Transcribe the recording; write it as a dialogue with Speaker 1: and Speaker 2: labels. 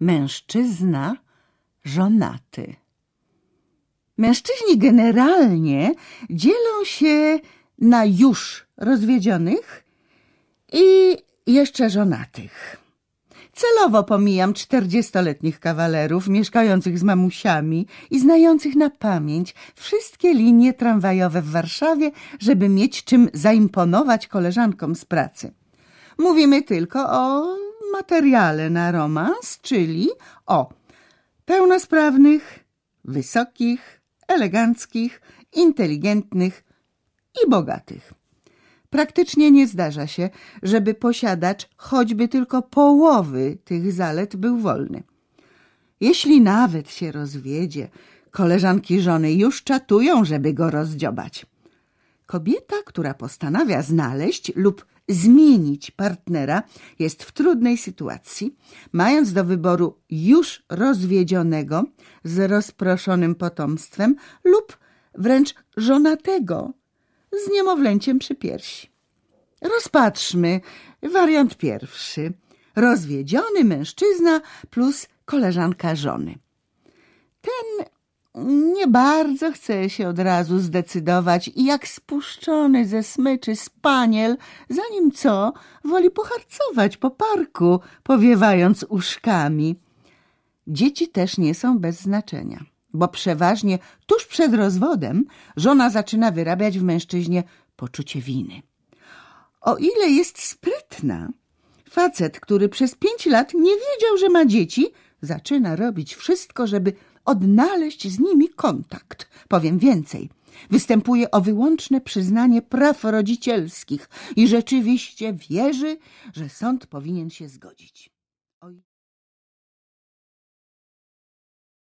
Speaker 1: mężczyzna żonaty. Mężczyźni generalnie dzielą się na już rozwiedzionych i jeszcze żonatych. Celowo pomijam czterdziestoletnich kawalerów mieszkających z mamusiami i znających na pamięć wszystkie linie tramwajowe w Warszawie, żeby mieć czym zaimponować koleżankom z pracy. Mówimy tylko o materiale na romans, czyli o pełnosprawnych, wysokich, eleganckich, inteligentnych i bogatych. Praktycznie nie zdarza się, żeby posiadacz choćby tylko połowy tych zalet był wolny. Jeśli nawet się rozwiedzie, koleżanki żony już czatują, żeby go rozdziobać. Kobieta, która postanawia znaleźć lub zmienić partnera, jest w trudnej sytuacji, mając do wyboru już rozwiedzionego z rozproszonym potomstwem lub wręcz żonatego z niemowlęciem przy piersi. Rozpatrzmy wariant pierwszy. Rozwiedziony mężczyzna plus koleżanka żony. Nie bardzo chce się od razu zdecydować i jak spuszczony ze smyczy spaniel, zanim co, woli poharcować po parku, powiewając uszkami. Dzieci też nie są bez znaczenia, bo przeważnie tuż przed rozwodem żona zaczyna wyrabiać w mężczyźnie poczucie winy. O ile jest sprytna, facet, który przez pięć lat nie wiedział, że ma dzieci, zaczyna robić wszystko, żeby odnaleźć z nimi kontakt. Powiem więcej. Występuje o wyłączne przyznanie praw rodzicielskich i rzeczywiście wierzy, że sąd powinien się zgodzić.